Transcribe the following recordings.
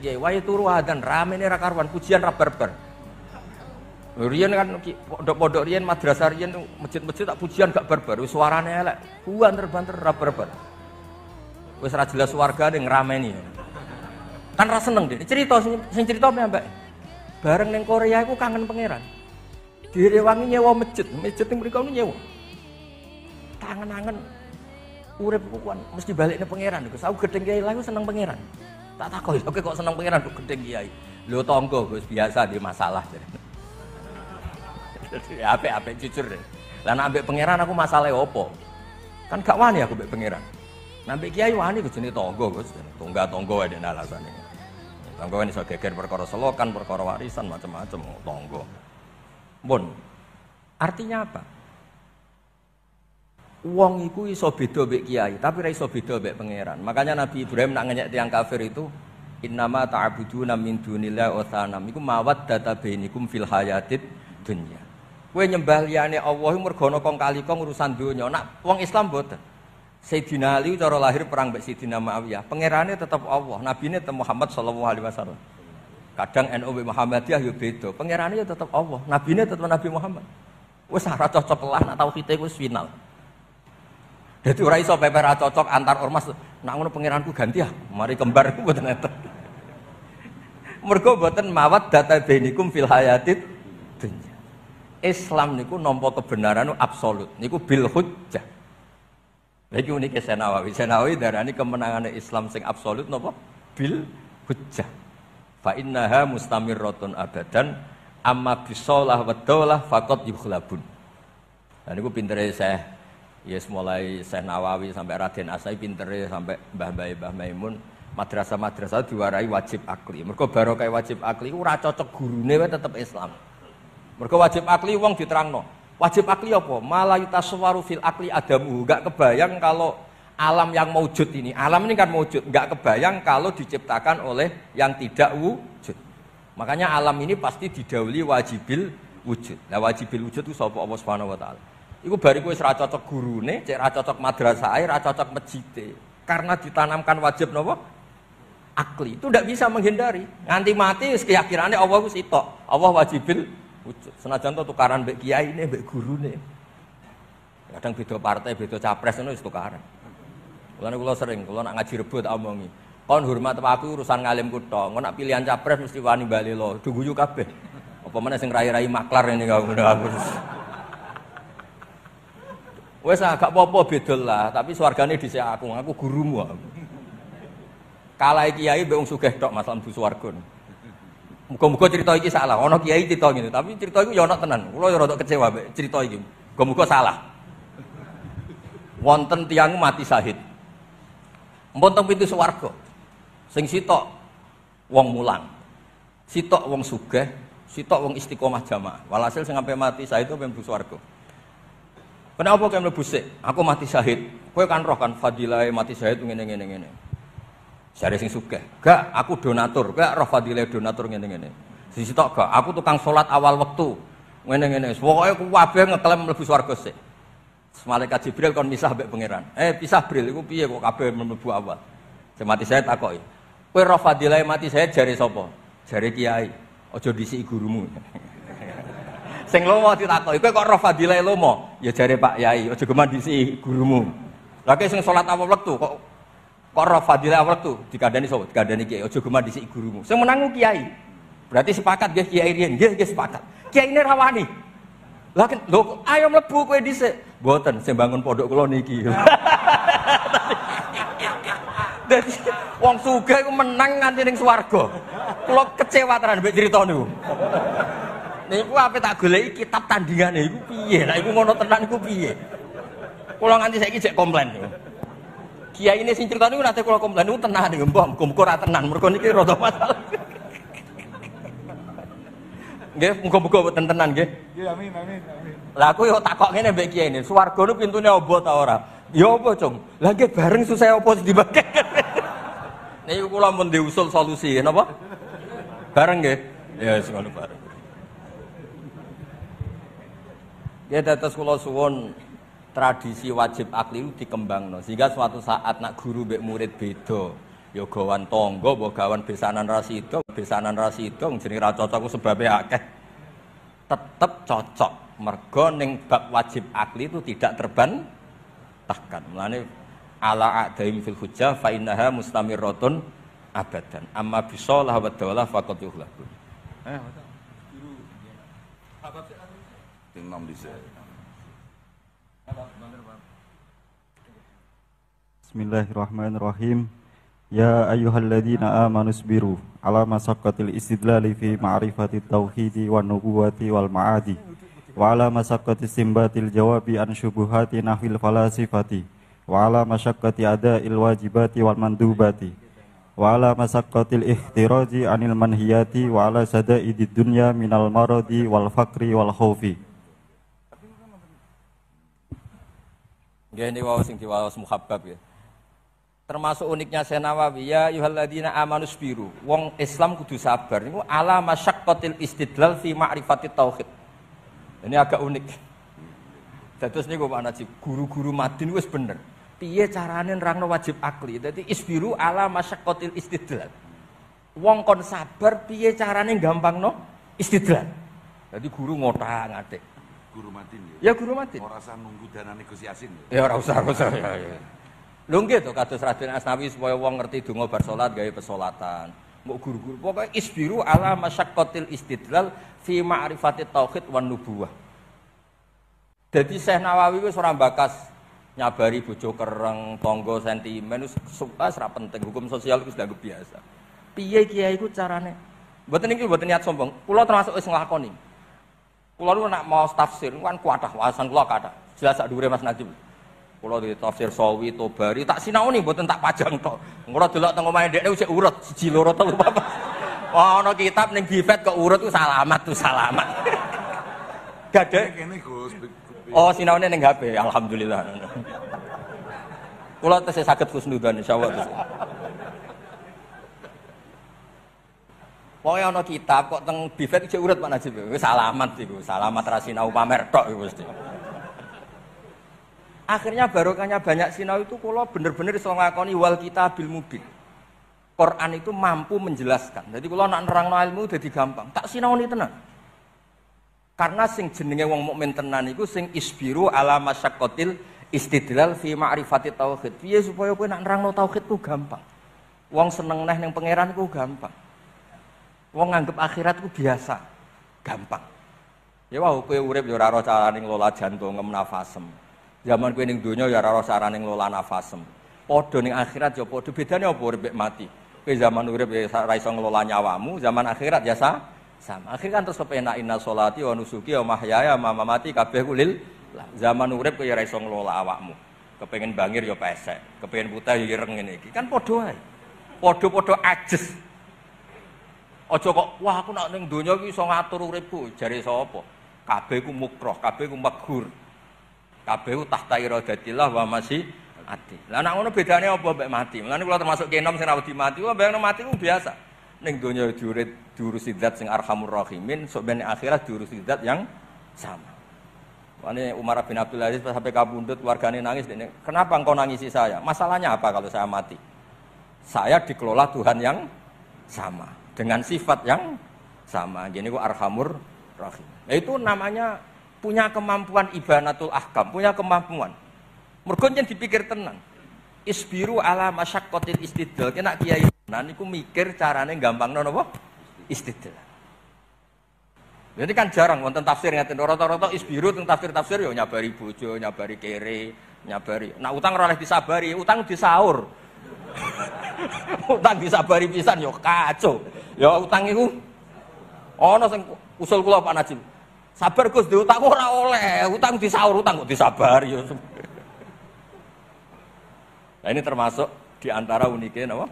Iya, wae ruah dan rame nih rakarwan pujian ra Rian kan pondok-pondok Rian madrasah Rian masjid-masjid tak pujian gak berber. suaranya suarane elek, banter-banter ra barbar. Wis ra jelas wargane ngrameni. Kan ra seneng deh. Cerita sing cerita apa ya, mbak. Bareng ning Korea aku kangen pangeran. Direwangi nyewa masjid, masjid yang mereka nyewa. Tangan-angan urip ku kan mesti balik pangeran. Gus, aku gedeng lagi seneng pangeran. Tak tak kok oke kok seneng pangeran kok gede kiai. Lu tonggo Gus biasa di masalah. Jadi ape apik jujur deh. Lah nek ambek pangeran aku masalah opo? Kan gak wani aku mbek pangeran. Nek ambek kiai wani gus jenenge tonggo Gus. Tongga-tonggo ada ini. Tonggo kan ini so geger perkara selokan, perkara warisan macam-macam tonggo. Bon. Artinya apa? Uang iku iso beda mbek kiai, tapi ora iso beda mbek pangeran. Makanya Nabi Ibrahim nak ngenyek tiang kafir itu innama ta'buduna min dunillahi othanam. Iku data bainikum fil hayatid dunia. Kowe nyembah liyane Allah mergo ana kong kali kong urusan dunia. Nak wong Islam boten. Sayyidina Ali cara lahir perang mbek Sayyidina Muawiyah. Pangerane tetap Allah, nabine tetap Muhammad sallallahu alaihi wasallam. Kadang NU Muhammadiyah yo beda. Pangerane tetap Allah, nabine tetap Nabi Muhammad. Wis ora cocok lah nak tauhid iku final. Jadi orang iso cocok antar ormas. Nak pengiranku ganti ya, mari kembar buat enten. Mergo mboten mawat data benikum fil hayatid dunya. Islam niku nampa kebenaran absolut. Niku bil hujjah. Lagi unik Senawawi. Senawawi ini kemenangan Islam sing absolut nopo bil hujjah. Fa innaha Mustamir rotun abadan amma bisolah wedolah fakot faqad yukhlabun. Dan niku pinternya saya yes mulai Syekh Nawawi sampai Raden Asai pinter sampai Mbah Mbah Mbah Maimun madrasah-madrasah diwarai wajib akli. baru barokah wajib akli ora cocok gurune wae tetep Islam. Mereka wajib akli wong diterangno. Wajib akli apa? Malah yutasawwaru fil akli adamu. gak kebayang kalau alam yang maujud ini. Alam ini kan maujud, gak kebayang kalau diciptakan oleh yang tidak wujud. Makanya alam ini pasti didahului wajibil wujud. Nah, wajibil wujud itu sapa Allah Subhanahu wa Iku bariku wis ra cocok gurune, cek ra cocok madrasahe, ra cocok masjide. Karena ditanamkan wajib nopo? Akli. Itu tidak bisa menghindari. Nganti mati wis keyakinane Allah wis sitok. Allah wajibil wujud. Senajan to tukaran mbek kiai ne, mbek gurune. Kadang beda partai, beda capres ngono wis tukaran. Mulane kula sering kula nak ngaji rebut omongi. Kon hormat apa aku urusan ngalim kutho. Engko nak pilihan capres mesti wani bali lo. Duguyu kabeh. Apa meneh sing rai-rai maklar ini kau aku. Wes agak popo bedol lah, tapi swargane dhisik aku, aku gurumu. Kalai kiai mbek wong sugih tok Mas bu swarga. Muga-muga cerita iki salah, ana kiai cerita ngene, tapi cerita iku ya tenan. Kula ya rada kecewa mbek cerita iki. Muga-muga salah. Wonten tiang mati sahid. Mpun pintu swarga. Sing sitok wong mulang. Sitok wong sugih, sitok wong istiqomah jamaah. Walhasil sing sampai mati sahid itu mlebu swarga. Kenapa kayak mlebu sik? Aku mati syahid. Kowe kan roh kan fadilah mati syahid ngene ngene ngene. Jare sing sugih. Gak, aku donatur. Gak roh fadilah donatur ngene ngene. Sisi tok gak, aku tukang salat awal waktu. Ngene ngene. Pokoke aku kabeh ngeklaim mlebu swarga sik. Malaikat Jibril kon misah mbek pangeran. Eh, pisah Bril iku piye kok kabeh mlebu awal. Saya mati syahid takoki. Kowe roh fadilah mati syahid jare sapa? Jare kiai. Aja disiki gurumu. Seng lomo ditakoki, kowe kok roh fadilah lomo? Ya cari Pak Yai, aja gemandisi gurumu. Lah kowe sing salat apa wektu kok kok roh fadilah wektu dikandani sapa? Dikandani kiai, aja gemandisi gurumu. Sing menangu kiai. Berarti sepakat nggih kiai riyen, nggih nggih sepakat. Kiai ini rawani. Lah kan lho ayo mlebu kowe dhisik. Mboten, sing bangun pondok kula niki. Jadi wong sugih menang nganti ning swarga. Kula kecewa tenan mbek Nih aku apa tak golek kitab tandingan nih, aku piye? Nah, aku ngono tenan, aku piye? Kalau nganti saya kijek komplain. Kia ini sing cerita niku nate kula komplain niku tenan niku mbok muga ora tenan mergo niki rada masalah. Nggih, muga-muga boten tenan nggih. Nggih, amin amin amin. Lah aku yo takok ngene mbek kiai ini, swarga niku pintune opo ta ora? Ya opo, Cung? Lah nggih bareng susah opo dibakar. Niku nah, kula mun diusul solusi napa? Bareng nggih. Ya yes, bareng. Ya dados kula suwun tradisi wajib akli itu dikembangno sehingga suatu saat nak guru mbek murid bedo ya gawan tangga mbok gawan besanan rasidong besanan rasidong jenenge ra cocok sebabe akeh tetep cocok mergo ning bab wajib akli itu tidak terban tahkan mulane ala adaim fil hujjah fa innaha mustamirratun abadan amma bisalah wa dawalah faqad yuhlakun eh ping nom dhisik. Bismillahirrahmanirrahim. Ya ayyuhalladzina amanu sbiru ala masaqatil istidlali fi ma'rifati tauhidi wan nubuwati wal ma'adi wa ala masaqati simbatil jawabi an syubuhati nahwil falasifati wa ala ada ada'il wajibati wal mandubati wa ala masaqatil ikhtiraji anil manhiyati wa ala sadaidid dunya minal maradi wal fakri wal khawfi Nggih ini wau sing diwaos muhabbab ya. Termasuk uniknya saya Nawawi ya amanus biru. Wong Islam kudu sabar. Niku ala masyaqqatil istidlal fi ma'rifati tauhid. Ini agak unik. Terus niku Pak Najib, guru-guru Madin wes bener. Piye carane nerangno wajib akli? Dadi isbiru ala masyaqqatil istidlal. Wong kon sabar piye gampang no? istidlal. Jadi guru ngotak ngatik guru matin ya. Ya guru matin. Ora usah nunggu dana negosiasi. Ya, ya ora usah, ora usah ya. ya. Lho tuh to kados Raden Asnawi supaya wong ngerti donga bersolat gaya gawe pesolatan. Mbok guru-guru pokoke isbiru ala masyaqqatil istidlal fi ma'rifati tauhid wan nubuwah. Jadi Syekh Nawawi wis seorang bakas nyabari bojo kereng, tonggo sentimen wis suka ora penting hukum sosial wis ndak biasa. Piye kiai iku carane? Mboten niki mboten niat sombong. Kula termasuk wis nglakoni. Kulo lu nak mau tafsir kan kuatah wawasan kulo kathah. Jelas sak dhuwure Mas Najib. Kulo di tafsir Sawi, Tobari tak nih buat tak pajang tok. Kulo delok teng omahe dekne sik urut siji loro telu papat. Wah, ana kitab ning bifet kok urut ku salamat tuh salamat. Gadek kene Gus. Oh, sinaone neng HP, alhamdulillah. Kulo tesih saged khusnudan insyaallah. Pokoknya ono kitab kok teng bifet cek urut Pak Najib. Wis salamat iku, salamat rasinau pamer tok iku mesti. Akhirnya barokahnya banyak sinau itu kalau bener-bener iso ngakoni kita ambil mubin. Quran itu mampu menjelaskan. Jadi kalau nak no ilmu jadi gampang. Tak ini tenang. Karena sing jenenge wong mukmin tenan itu, sing isbiru ala masyakotil istidlal fi ma'rifati tauhid. Piye supaya kowe nak nerangno tauhid ku gampang. Wong seneng neh ning pangeran ku gampang. Wong nganggep akhirat ku biasa, gampang. Ya wah kowe urip ya ora roh lola jantung ngem nafasem. Zaman kue ning donya ya ora roh lola nafasem. Podo ning akhirat ya padha bedane apa urip mati. Kue zaman urip ya raisong lola ngelola nyawamu, zaman akhirat ya Sama. Akhirnya kan terus kepenak inna solati wa nusuki wa mahyaya wa mati kabeh kulil. zaman urip kowe ya ora iso ngelola awakmu. Kepengen bangir ya pesek, kepengen putih ya ireng ngene Kan padha ae. Padha-padha ajes. Ojo kok wah aku nak neng dunia so so ngatur uripku, jari sapa? KB ku mukroh, KB ku magur, KB ku tahta iradatilah wah masih mati. Lah nak ngono bedanya apa mbek mati? ini kula termasuk kenom sing ra mati, wah bayang mati ku biasa. Neng donya diurit diurusi zat sing arhamur rahimin, so ben akhirat diurusi zat yang sama. Ini Umar bin Abdul Aziz sampai kabundut warganya nangis. Kenapa engkau nangisi saya? Masalahnya apa kalau saya mati? Saya dikelola Tuhan yang sama dengan sifat yang sama. Jadi ku arhamur rahim. Nah, itu namanya punya kemampuan ibanatul ahkam, punya kemampuan. yang dipikir tenang. Isbiru ala masyakotil istidlal. Kena kiai ini ku mikir caranya gampang nono Istidlal. Jadi kan jarang wonten tafsir ngaten rata-rata isbiru teng tafsir-tafsir ya nyabari bojo, nyabari kere, nyabari. Nah utang ora oleh disabari, utang disaur. utang disabari pisan yo ya kacau. Ya utang itu. ana sing usul kula Pak Najib. Sabar Gus, diutang ora oleh. Utang disaur, utang kok disabar ya. Nah ini termasuk di antara uniknya apa?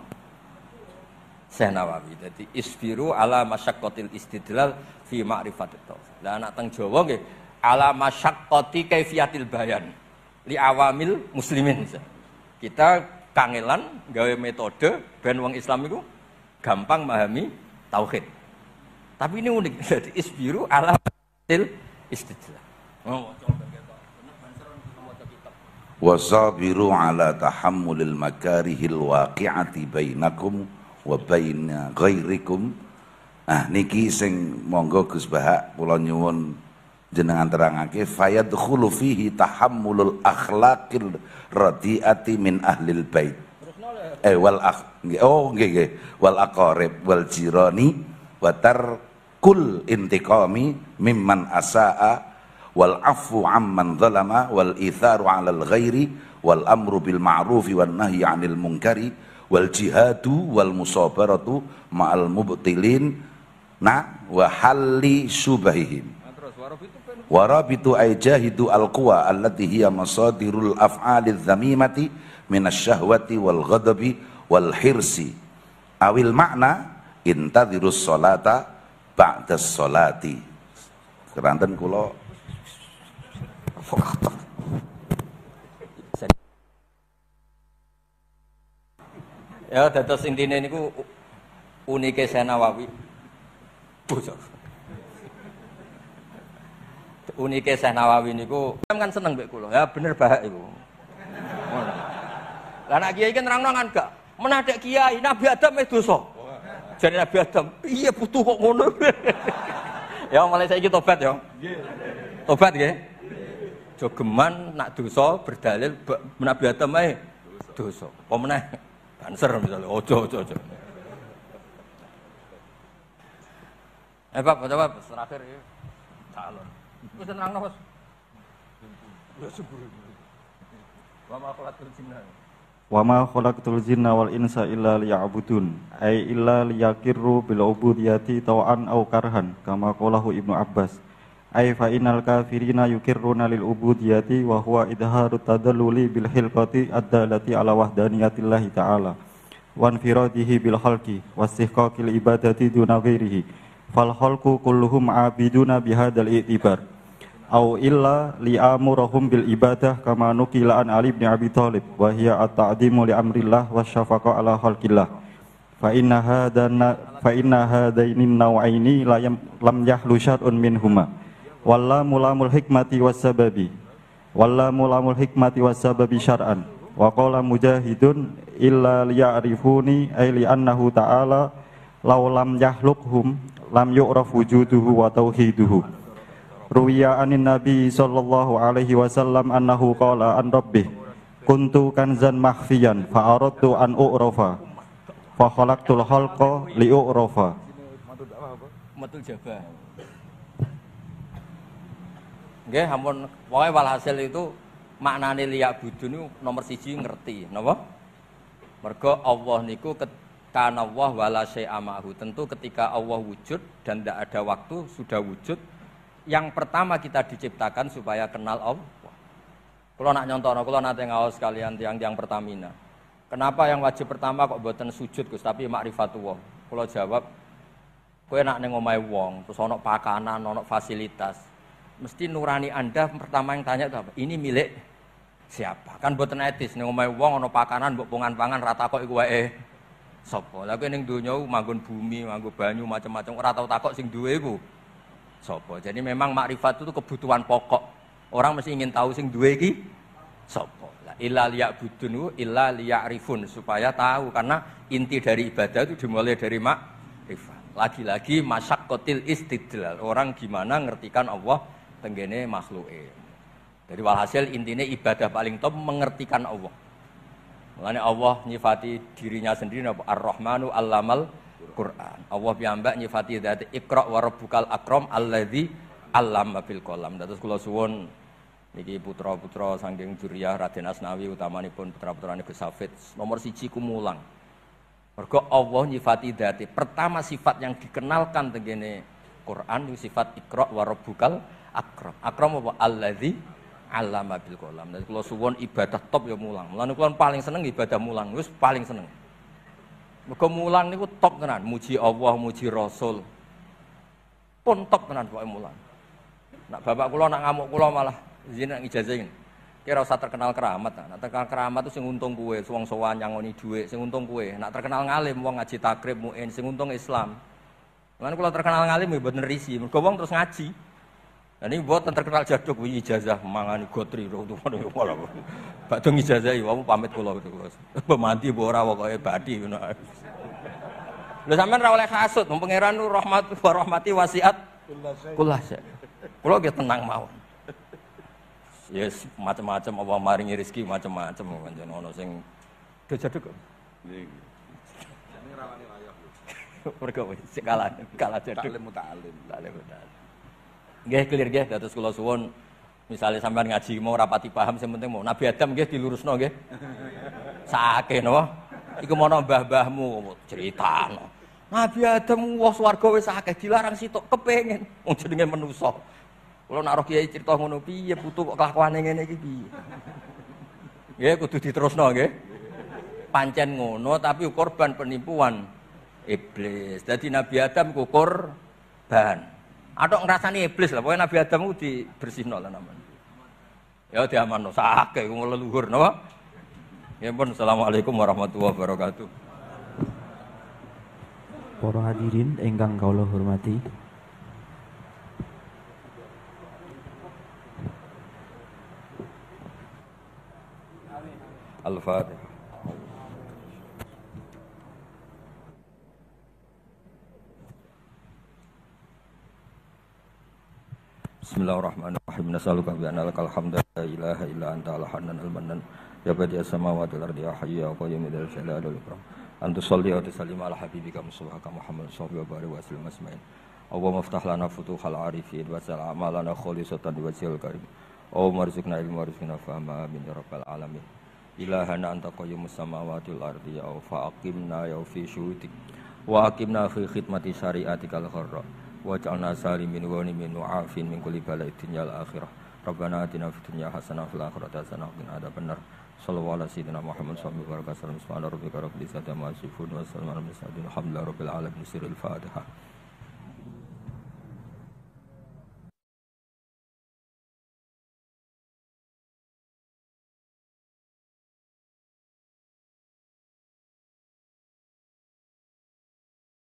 Syekh Nawawi. Jadi isfiru ala masyaqqatil istidlal fi ma'rifatit tauhid. Lah anak teng Jawa nggih ala masyaqqati kaifiyatil bayan li awamil muslimin. Kita kangelan gawe metode ben wong Islam itu gampang memahami tauhid. Tapi ini unik. Jadi isbiru ala til istidlal. Oh, Wasabiru ala tahammulil makarihil waqi'ati bainakum wa baina ghairikum. Nah niki sing monggo Gus Bahak kula nyuwun jenengan terangake fayadkhulu fihi tahammulul akhlaqil radiati min ahlil bait eh wal ak oh nggih wal aqarib wal jirani watar kul intikami mimman asaa wal afu amman zalama wal itharu alal ghairi wal amru bil ma'rufi wal nahyi anil munkari wal jihadu wal musabaratu ma'al mubtilin na wa halli subahihim warabitu ay jahidu al quwa allati hiya masadirul af'alidh dhamimati minasyahwati wal ghadabi wal hirsi awil makna intadhirus solata ba'das solati keranten kulo. ya dados intine niku unike senawawi bocor unike Syekh Nawawi niku kan seneng mbek kula. Ya bener bahak iku. Lah anak kiai kan terang nongan gak. Menadek kiai Nabi Adam itu dosa. Jadi Nabi Adam, iya butuh kok ngono. ya malah gitu tobat ya. Tobat ya Jogeman nak dosa berdalil Nabi Adam ae dosa. Apa meneh? Banser misalnya, ojo ojo ojo. Eh Pak, coba terakhir ya. Talon. Wis tenang nafas. Ya sebelum. Wa ma khalaqul jinna wa ma khalaqtul jinna wal insa illa liya'budun ay illa liyakirru bil ubudiyati taw'an aw karhan kama qalahu ibnu abbas ay fa innal kafirina yukirruna lil ubudiyati wa huwa idharu tadalluli bil hilqati addalati ala wahdaniyatillahi ta'ala wa anfiradihi bil khalqi wastihqaqil ibadati duna ghairihi fal khalqu kulluhum abiduna bihadzal i'tibar au illa li'amurahum bil ibadah kama nukila an Ali bin Abi Thalib wa hiya at-ta'dimu li amrillah wa syafaqa ala khalqillah fa inna hadana fa inna hadaini naw'aini la yam, lam yahlu syar'un huma walla mulamul hikmati was sababi walla mulamul hikmati was sababi syar'an wa qala mujahidun illa liya'rifuni ay li annahu ta'ala law lam yahlukhum lam yu'raf wujuduhu wa tauhiduhu ruwiya anin nabi sallallahu alaihi wasallam annahu qala an rabbi kuntu kanzan mahfiyan fa aradtu an u'rafa fa khalaqtul halqa li u'rafa matul jabah nggih hampun wae walhasil itu maknane liya budu niku nomor siji ngerti napa mergo Allah niku kana Allah wala syai'a ma'hu. Tentu ketika Allah wujud dan tidak ada waktu sudah wujud, yang pertama kita diciptakan supaya kenal Allah. Kalau nak nyontoh, kalau nanti ngawas kalian tiang-tiang Pertamina. Kenapa yang wajib pertama kok buatan sujud Gus tapi makrifatullah? Kalau jawab, kue nak neng omai wong, terus onok pakanan, onok fasilitas. Mesti nurani anda pertama yang tanya itu apa? Ini milik siapa? Kan buatan etis neng omai wong, onok pakanan, buat pungan pangan rata kok iku eh Sopo, lagu neng dunia manggon bumi, manggon banyu macam-macam. Ora tau takok sing duwe sopo. Jadi memang makrifat itu kebutuhan pokok. Orang mesti ingin tahu sing duwe iki sopo. Illa liyak budunu, illa rifun. Supaya tahu, karena inti dari ibadah itu dimulai dari makrifat. Lagi-lagi masak kotil istidlal. Orang gimana ngertikan Allah tenggene makhluk. Jadi walhasil intinya ibadah paling top mengertikan Allah. Mulanya Allah nyifati dirinya sendiri Ar-Rahmanu Allamal Quran. Allah piyambak nyifati dzat Iqra wa rabbukal akram alladzi 'allama bil qalam. Dados kula suwun niki putra-putra saking juriyah Raden Asnawi utamanipun putra-putrane Gus Safit. Nomor siji kumulang. Mergo Allah nyifati dzat pertama sifat yang dikenalkan tengene Quran itu sifat Iqra wa rabbukal akram. Akram apa alladzi 'allama bil qalam. Dan kula suwun ibadah top ya mulang. Mulane kula paling seneng ibadah mulang, wis paling seneng. Mergo mulan niku tok tenan, muji Allah, muji Rasul. Pun tok tenan pokoke mulan. Nak bapak kula nak ngamuk kula malah izin nak ijazahin. Kira usah terkenal keramat, nak terkenal keramat tuh sing untung kue, suan yang nyangoni gue, sing untung kue. Nak terkenal ngalim uang ngaji takrib muin, sing untung Islam. Lan kula terkenal ngalim ya bener risi, mergo terus ngaji. Dan ini buat terkenal jaduk wih ijazah mangani gotri roh tuh mana ya malah. Pak dong ijazah kamu pamit kulo itu bos. Pemanti bora wakoe badi. Lo sampean rawleh kasut, pengiran rahmati rahmat warahmati wasiat. Kulah sih, Kulo gitu tenang mawon. Yes, macam-macam apa maringi rezeki macam-macam kan ono sing jaduk. Mereka kalah kalah jaduk. Taklim mutalim. Taklim mutalim. Gak clear gak, terus kalau suwon. misalnya sampean ngaji mau rapati paham sih penting mau Nabi Adam no dilurusno sake no, napa? mau nambah bahmu cerita, no. Nabi Adam wah swargo wes sake dilarang sih, kepengen wong jenenge dengan Kula kalau naruh kiai cerita ngono ya butuh kok kelakuane ngene iki piye. Nggih kudu no gak, Pancen ngono tapi korban penipuan iblis. Jadi Nabi Adam kukur ban ngerasa nih iblis lah, pokoknya Nabi Adam itu dibersihno lah namanya. Ya diamano sakeh wong leluhur No? Ya pun assalamualaikum warahmatullahi wabarakatuh. Para hadirin kau lo hormati, Al-Fatihah. Bismillahirrahmanirrahim. Nasaluka bi annaka alhamdu la ilaha illa anta al hanan al mannan ya badi as samawati wal ardi ya hayyu ya qayyum ya dzal jalali wal ikram. Antu salli wa tusallim ala habibika mustafa Muhammad sallallahu alaihi wa sallam asma'in. Allahumma iftah lana futuhal arifin wa sal amalana kholisatan wa sil karim. Allahumma rizqna ilma rizqna fahma min ya rabbil alamin. Ilahana anta as samawati wal ardi ya aqimna ya fi syuhudik. wa aqimna fi khidmati syari'atikal kharra waj'alna salimin wa min mu'afin min kulli bala'i dunyal akhirah Rabbana atina fid dunya hasanah fil akhirati hasanah wa qina adzabannar Sallallahu alaihi sayyidina Muhammad sallallahu alaihi wasallam subhana rabbika rabbil izzati amma yasifun wa salamun mursalin alhamdulillahi rabbil alamin fatihah